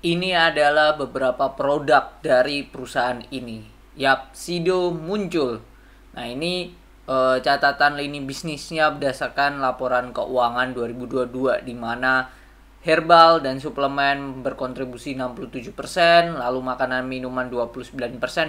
Ini adalah beberapa produk dari perusahaan ini. Yap, Sido muncul. Nah, ini e, catatan lini bisnisnya berdasarkan laporan keuangan 2022 di mana herbal dan suplemen berkontribusi 67%, lalu makanan minuman 29%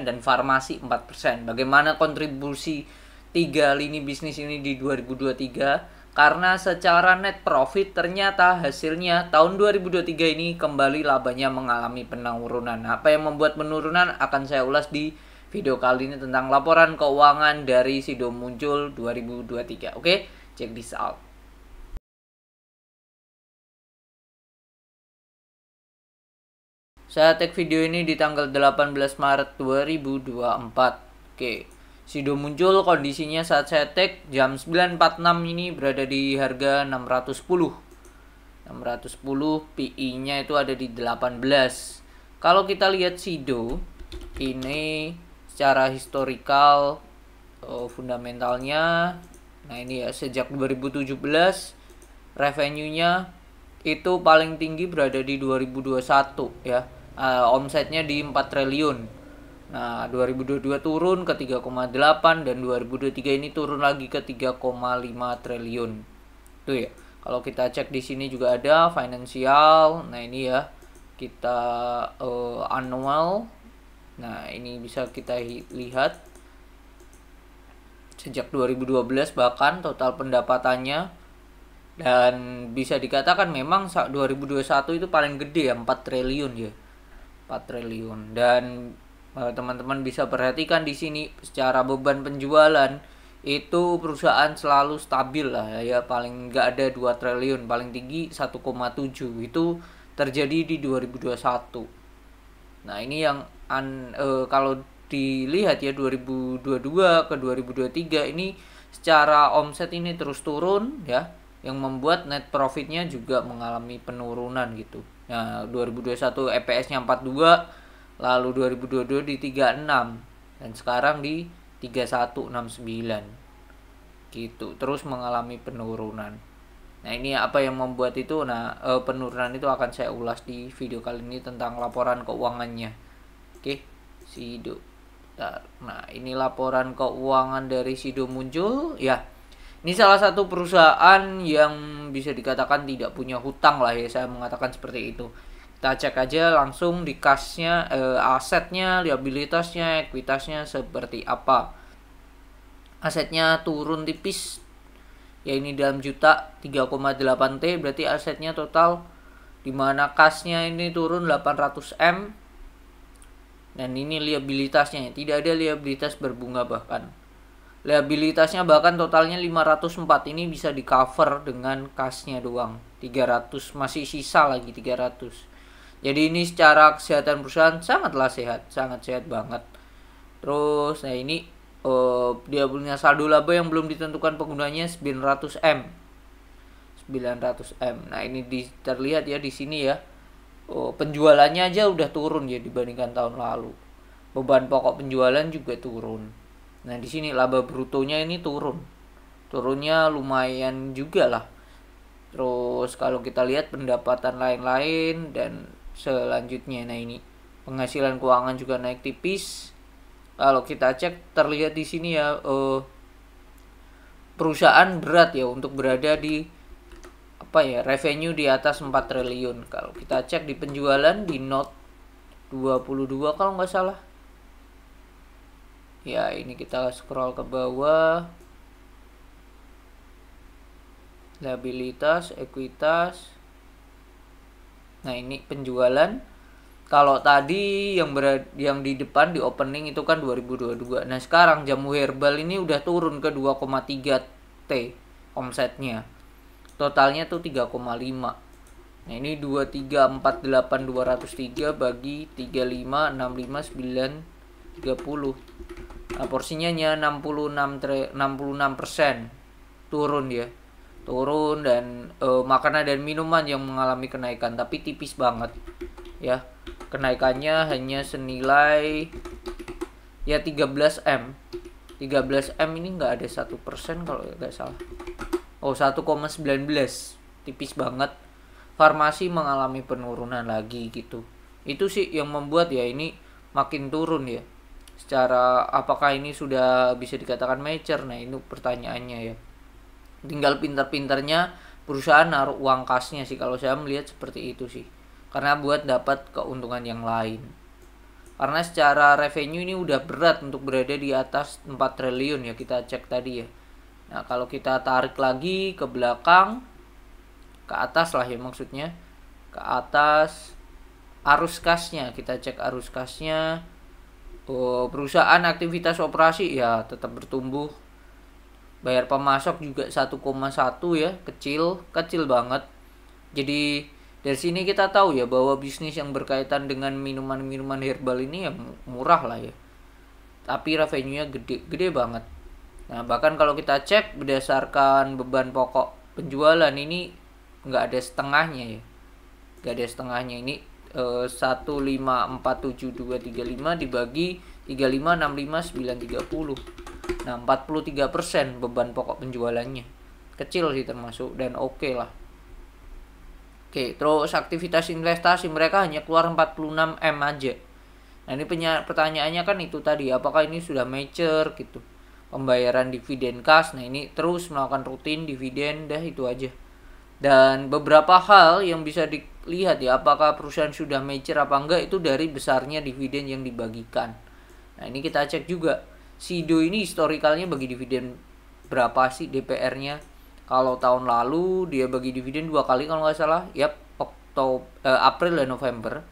dan farmasi 4%. Bagaimana kontribusi tiga lini bisnis ini di 2023? karena secara net profit ternyata hasilnya tahun 2023 ini kembali labanya mengalami penurunan. Apa yang membuat penurunan akan saya ulas di video kali ini tentang laporan keuangan dari Sido Muncul 2023. Oke, check this out. Saya take video ini di tanggal 18 Maret 2024. Oke. Sido muncul kondisinya saat saya take jam 9.46 ini berada di harga 610. 610 PI-nya itu ada di 18. Kalau kita lihat Sido ini secara historikal oh, eh, fundamentalnya nah ini ya sejak 2017 revenue-nya itu paling tinggi berada di 2021 ya. Uh, omsetnya di 4 triliun Nah, 2022 turun ke 3,8 dan 2023 ini turun lagi ke 3,5 triliun. tuh ya. Kalau kita cek di sini juga ada financial. Nah, ini ya. Kita uh, annual. Nah, ini bisa kita lihat sejak 2012 bahkan total pendapatannya dan bisa dikatakan memang 2021 itu paling gede ya 4 triliun ya. 4 triliun dan Eh, teman-teman bisa perhatikan di sini secara beban penjualan itu perusahaan selalu stabil lah ya, ya. paling nggak ada 2 triliun paling tinggi 1,7 itu terjadi di 2021 nah ini yang an, e, kalau dilihat ya 2022 ke 2023 ini secara omset ini terus turun ya yang membuat net profitnya juga mengalami penurunan gitu nah 2021 EPS nya 42 lalu 2022 di 36 dan sekarang di 3169 gitu terus mengalami penurunan nah ini apa yang membuat itu nah eh, penurunan itu akan saya ulas di video kali ini tentang laporan keuangannya oke sido nah ini laporan keuangan dari sido muncul ya ini salah satu perusahaan yang bisa dikatakan tidak punya hutang lah ya saya mengatakan seperti itu kita cek aja langsung di kasnya eh, asetnya liabilitasnya ekuitasnya seperti apa asetnya turun tipis ya ini dalam juta 3,8 T berarti asetnya total dimana kasnya ini turun 800 M dan ini liabilitasnya tidak ada liabilitas berbunga bahkan liabilitasnya bahkan totalnya 504 ini bisa di cover dengan kasnya doang 300 masih sisa lagi 300 jadi ini secara kesehatan perusahaan sangatlah sehat, sangat sehat banget. Terus nah ini uh, dia punya saldo laba yang belum ditentukan penggunanya 900 M. 900 M. Nah, ini di, terlihat ya di sini ya. Uh, penjualannya aja udah turun ya dibandingkan tahun lalu. Beban pokok penjualan juga turun. Nah, di sini laba brutonya ini turun. Turunnya lumayan juga lah. Terus kalau kita lihat pendapatan lain-lain dan selanjutnya. Nah, ini penghasilan keuangan juga naik tipis. Kalau kita cek terlihat di sini ya eh, perusahaan berat ya untuk berada di apa ya revenue di atas 4 triliun. Kalau kita cek di penjualan di note 22 kalau nggak salah. Ya, ini kita scroll ke bawah. labilitas ekuitas, Nah, ini penjualan kalau tadi yang berada, yang di depan di opening itu kan 2022. Nah, sekarang jamu herbal ini udah turun ke 2,3 T omsetnya. Totalnya tuh 3,5. Nah, ini 2348203 bagi 3565930. Nah, porsinya hanya 66 tre, 66% turun ya turun dan uh, makanan dan minuman yang mengalami kenaikan tapi tipis banget ya kenaikannya hanya senilai ya 13M 13M ini nggak ada satu persen kalau nggak salah oh 1,19 tipis banget farmasi mengalami penurunan lagi gitu itu sih yang membuat ya ini makin turun ya secara apakah ini sudah bisa dikatakan mature nah ini pertanyaannya ya tinggal pintar-pintarnya perusahaan naruh uang kasnya sih kalau saya melihat seperti itu sih karena buat dapat keuntungan yang lain karena secara revenue ini udah berat untuk berada di atas 4 triliun ya kita cek tadi ya nah kalau kita tarik lagi ke belakang ke atas lah ya maksudnya ke atas arus kasnya kita cek arus kasnya oh, perusahaan aktivitas operasi ya tetap bertumbuh bayar pemasok juga 1,1 ya kecil kecil banget jadi dari sini kita tahu ya bahwa bisnis yang berkaitan dengan minuman-minuman herbal ini ya murah lah ya tapi revenue-nya gede gede banget nah bahkan kalau kita cek berdasarkan beban pokok penjualan ini nggak ada setengahnya ya nggak ada setengahnya ini eh, satu lima empat tujuh dua tiga lima dibagi tiga lima enam lima sembilan tiga puluh Nah, 43% beban pokok penjualannya. Kecil sih termasuk dan oke okay lah. Oke, terus aktivitas investasi mereka hanya keluar 46M aja. Nah, ini pertanyaannya kan itu tadi, apakah ini sudah mature gitu. Pembayaran dividen kas, nah ini terus melakukan rutin dividen, dah itu aja. Dan beberapa hal yang bisa dilihat ya, apakah perusahaan sudah mature apa enggak itu dari besarnya dividen yang dibagikan. Nah, ini kita cek juga Sido ini historikalnya bagi dividen berapa sih DPR-nya? Kalau tahun lalu dia bagi dividen dua kali kalau nggak salah, yep, Oktober, uh, April dan November,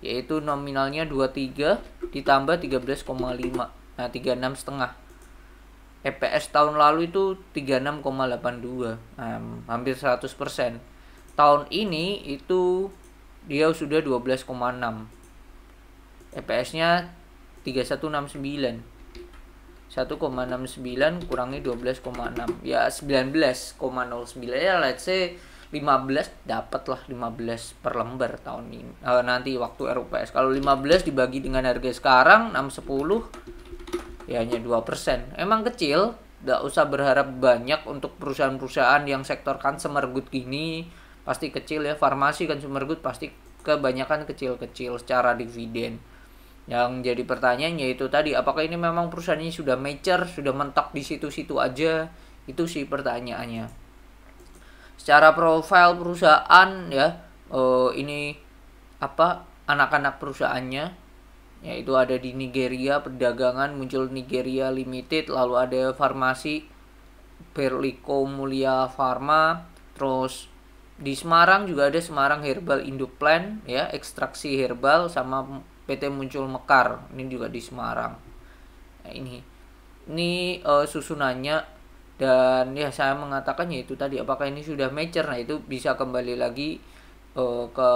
yaitu nominalnya 23 ditambah 13,5, nah 36 setengah. EPS tahun lalu itu 36,82, nah, hampir 100%. Tahun ini itu dia sudah 12,6. EPS-nya 3169 1,69 kurangi 12,6 ya 19,09 ya let's say 15 dapat lah 15 per lembar tahun ini uh, nanti waktu RUPS kalau 15 dibagi dengan harga sekarang 610 ya hanya 2% emang kecil gak usah berharap banyak untuk perusahaan-perusahaan yang sektor kan good gini pasti kecil ya farmasi kan good pasti kebanyakan kecil-kecil secara dividen yang jadi pertanyaan yaitu tadi apakah ini memang perusahaannya sudah mature, sudah mentok di situ-situ aja? Itu sih pertanyaannya. Secara profil perusahaan ya, eh, ini apa anak-anak perusahaannya yaitu ada di Nigeria perdagangan muncul Nigeria Limited lalu ada farmasi Berliko Mulia Pharma, terus di Semarang juga ada Semarang Herbal Indo Plan ya ekstraksi herbal sama PT Muncul Mekar ini juga di Semarang nah, ini ini uh, susunannya dan ya saya mengatakan ya itu tadi apakah ini sudah mature nah itu bisa kembali lagi uh, ke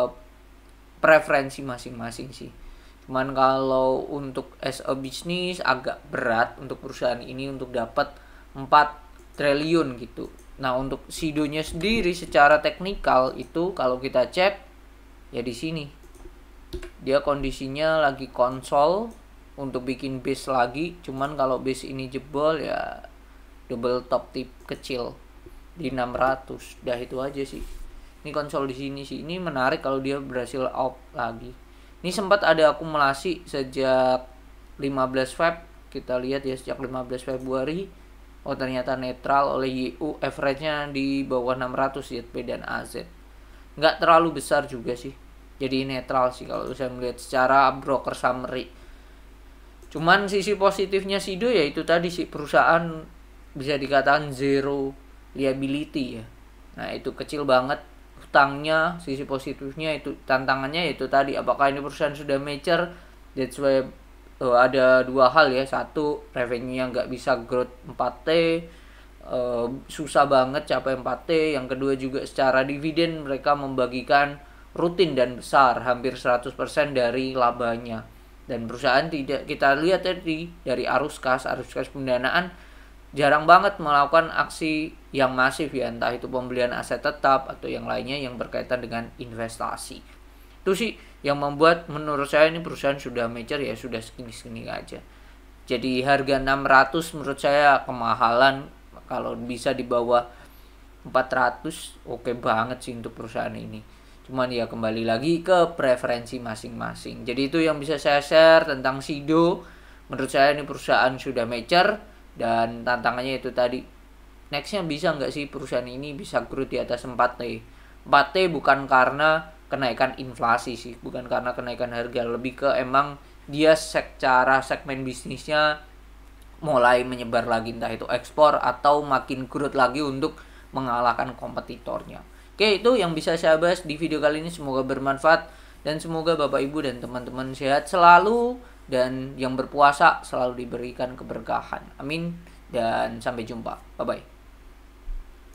preferensi masing-masing sih cuman kalau untuk as a business agak berat untuk perusahaan ini untuk dapat 4 triliun gitu nah untuk sidonya sendiri secara teknikal itu kalau kita cek ya di sini dia kondisinya lagi konsol untuk bikin base lagi cuman kalau base ini jebol ya double top tip kecil di 600 dah itu aja sih ini konsol di sini sih ini menarik kalau dia berhasil out lagi ini sempat ada akumulasi sejak 15 Feb kita lihat ya sejak 15 Februari oh ternyata netral oleh YU average-nya di bawah 600 ZP dan AZ nggak terlalu besar juga sih jadi netral sih kalau saya melihat secara broker summary cuman sisi positifnya Sido ya itu tadi sih perusahaan bisa dikatakan zero liability ya nah itu kecil banget hutangnya sisi positifnya itu tantangannya itu tadi apakah ini perusahaan sudah mature that's why uh, ada dua hal ya satu revenue yang nggak bisa growth 4T uh, eh, susah banget capai 4T yang kedua juga secara dividen mereka membagikan rutin dan besar, hampir 100% dari labanya. Dan perusahaan tidak kita lihat tadi dari arus kas, arus kas pendanaan jarang banget melakukan aksi yang masif ya entah itu pembelian aset tetap atau yang lainnya yang berkaitan dengan investasi itu sih yang membuat menurut saya ini perusahaan sudah major ya sudah segini-segini aja jadi harga 600 menurut saya kemahalan kalau bisa di bawah 400 oke okay banget sih untuk perusahaan ini Cuman ya kembali lagi ke preferensi masing-masing. Jadi itu yang bisa saya share tentang Sido. Menurut saya ini perusahaan sudah mature dan tantangannya itu tadi. Nextnya bisa nggak sih perusahaan ini bisa growth di atas 4T? 4T bukan karena kenaikan inflasi sih, bukan karena kenaikan harga, lebih ke emang dia secara segmen bisnisnya mulai menyebar lagi entah itu ekspor atau makin growth lagi untuk mengalahkan kompetitornya. Oke, itu yang bisa saya bahas di video kali ini. Semoga bermanfaat dan semoga Bapak Ibu dan teman-teman sehat selalu dan yang berpuasa selalu diberikan keberkahan. Amin dan sampai jumpa. Bye bye.